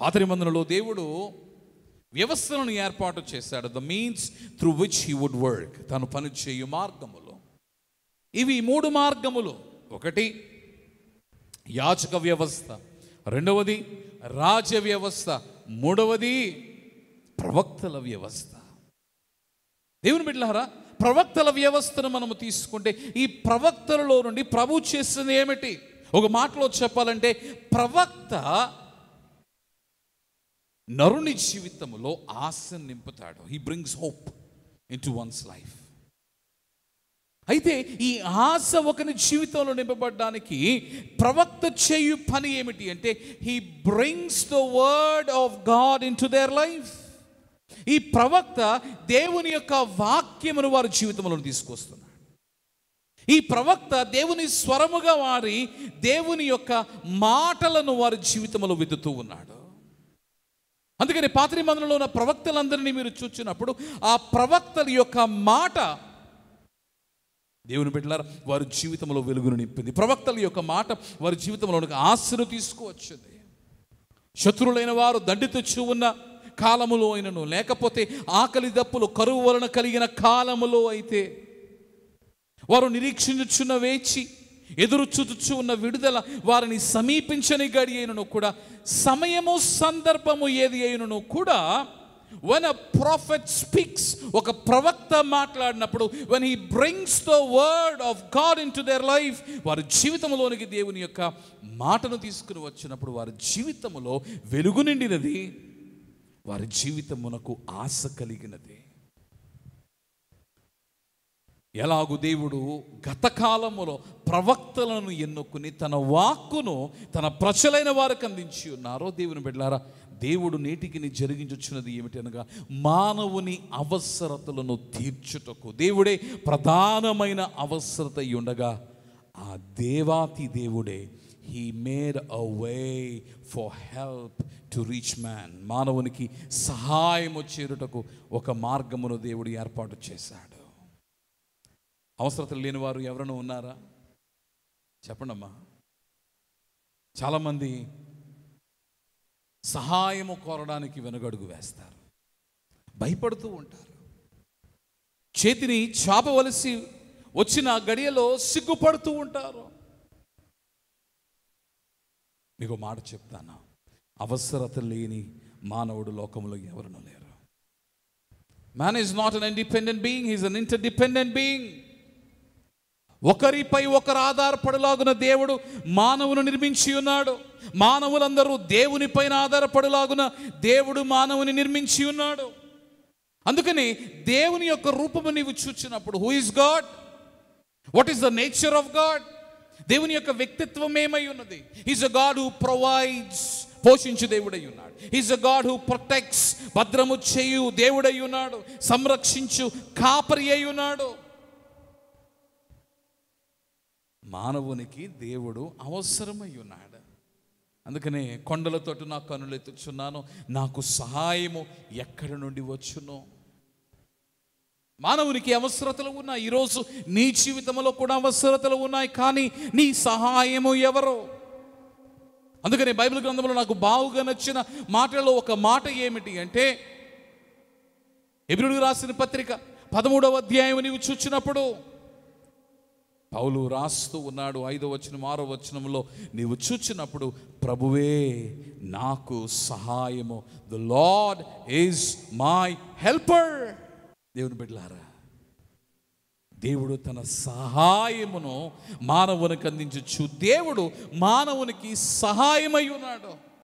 పాత నిబంధనలో దేవుడు వ్యవస్థలను ఏర్పాటు చేశాడు the means through which he would work తను పని చేయు మార్గములు ఇవి మూడు మార్గములు ఒకటి యాచక వ్యవస్థ రెండవది రాజ వ్యవస్థ మూడవది ప్రవక్తల వ్యవస్థ దేవుని బిడ్డలారా ప్రవక్తల వ్యవస్థను మనము తీసుకుంటే ఈ ప్రవక్తలలో నుండి ప్రభు చేస్తుంది ఏమిటి ఒక మాటలో చెప్పాలంటే ప్రవక్త నరుని జీవితంలో ఆశ నింపుతాడు he brings hope into one's life అయితే ఈ ఆశ ఒకని జీవితంలో నింపబడడానికి ప్రవక్త చేయు పని ఏమిటి అంటే he brings the word of God into their life ఈ ప్రవక్త దేవుని యొక్క వాక్యమును వారి జీవితంలో తీసుకొస్తున్నాడు ఈ ప్రవక్త దేవుని స్వరముగా వారి దేవుని యొక్క మాటలను వారి జీవితంలో విద్దుతూ ఉన్నాడు అందుకని పాత్రి మందులలో ఉన్న ప్రవక్తలందరినీ మీరు చూచినప్పుడు ఆ ప్రవక్తల యొక్క మాట దేవుని బిడ్డలారా వారి జీవితంలో వెలుగును నింపింది ప్రవక్తల యొక్క మాట వారి జీవితంలో ఆశను తీసుకువచ్చింది శత్రులైన వారు దండి తెచ్చు ఉన్న కాలములో అయినను లేకపోతే ఆకలి దప్పులు కరువు వలన కలిగిన కాలములో అయితే వారు నిరీక్షించున్న వేచి ఎదురు చూచుచు ఉన్న విడుదల వారిని సమీపించని గడి అయినను కూడా సమయము సందర్భము ఏది అయినను కూడా వన్ అ ప్రాఫెట్ స్పీక్స్ ఒక ప్రవక్త మాట్లాడినప్పుడు when he brings the word of God into their life వారి జీవితంలోనికి దేవుని యొక్క మాటను తీసుకుని వచ్చినప్పుడు వారి జీవితంలో వెలుగు నిండినది వారి జీవితమునకు ఆశ కలిగినది ఎలాగు దేవుడు గతకాలములో ప్రవక్తలను ఎన్నుకుని తన వాక్కును తన ప్రచలైన వారికి అందించి ఉన్నారో దేవుని బిడ్డారా దేవుడు నేటికి ఏమిటి ఏమిటనగా మానవుని అవసరతలను తీర్చుటకు దేవుడే ప్రధానమైన అవసరత ఉండగా ఆ దేవాతి దేవుడే he made a way for help to reach man మానవునికి సహాయము చేరుటకు ఒక మార్గమును దేవుడు ఏర్పాటు చేశాడు అవసరతలు వారు ఎవరైనా ఉన్నారా చెప్పండమ్మా చాలామంది సహాయము కోరడానికి వెనుగడుగు వేస్తారు భయపడుతూ ఉంటారు చేతిని చాపవలసి వచ్చిన గడియలో సిగ్గుపడుతూ ఉంటారు మీకు మాట చెప్తాను అవసరత లేని మానవుడు లోకంలో ఎవరినో లేరు man is not an independent being is an dependent being ఒకరిపై ఒకరు ఆధారపడిలాగున దేవుడు మానవును నిర్మించి ఉన్నాడు మానవులందరూ దేవునిపైన ఆధారపడిలాగున దేవుడు మానవుని నిర్మించి ఉన్నాడు అందుకని దేవుని యొక్క రూపము నీవు చూచినప్పుడు who is God what is the nature of God దేవుని యొక్క వ్యక్తిత్వం ఏమై ఉన్నది is a God who provides పోషించు దేవుడై ఉన్నాడు is a God who protects భద్రము చేయు దేవుడై ఉన్నాడు సంరక్షించు కాపరి అయి ఉన్నాడు మానవునికి దేవుడు అవసరమై ఉన్నాడు అందుకనే కొండలతో నా కనులు ఎత్తుచున్నాను నాకు సహాయము ఎక్కడి నుండి వచ్చును మానవునికి అవసరతలు ఉన్నాయి ఈరోజు నీ జీవితంలో కూడా అవసరతలు ఉన్నాయి కానీ నీ సహాయము ఎవరు అందుకనే బైబిల్ గ్రంథంలో నాకు బావుగా నచ్చిన మాటలో ఒక మాట ఏమిటి అంటే ఎబిరుడు రాసిన పత్రిక పదమూడవ అధ్యాయం నీవు చూచినప్పుడు పౌలు రాస్తూ ఉన్నాడు ఐదో వచనం ఆరో వచనంలో నీవు చూచినప్పుడు ప్రభువే నాకు సహాయము the Lord is my helper దేవుని బిడ్డలారా దేవుడు తన సహాయమును మానవునికి అందించచ్చు దేవుడు మానవునికి సహాయమై ఉన్నాడు